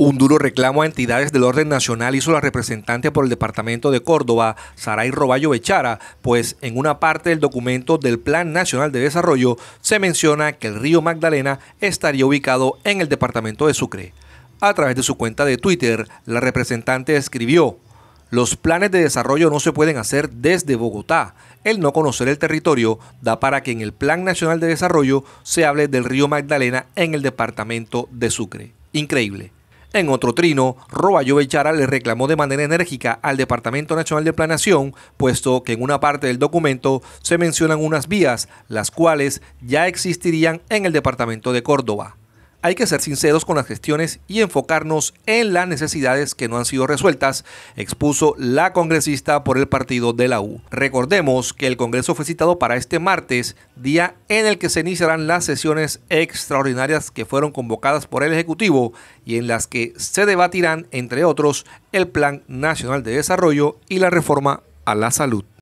Un duro reclamo a entidades del orden nacional hizo la representante por el departamento de Córdoba, Saray Roballo Bechara, pues en una parte del documento del Plan Nacional de Desarrollo se menciona que el río Magdalena estaría ubicado en el departamento de Sucre. A través de su cuenta de Twitter, la representante escribió, los planes de desarrollo no se pueden hacer desde Bogotá. El no conocer el territorio da para que en el Plan Nacional de Desarrollo se hable del río Magdalena en el departamento de Sucre. Increíble. En otro trino, Roballo Bechara le reclamó de manera enérgica al Departamento Nacional de Planación, puesto que en una parte del documento se mencionan unas vías, las cuales ya existirían en el Departamento de Córdoba hay que ser sinceros con las gestiones y enfocarnos en las necesidades que no han sido resueltas, expuso la congresista por el partido de la U. Recordemos que el Congreso fue citado para este martes, día en el que se iniciarán las sesiones extraordinarias que fueron convocadas por el Ejecutivo y en las que se debatirán, entre otros, el Plan Nacional de Desarrollo y la reforma a la salud.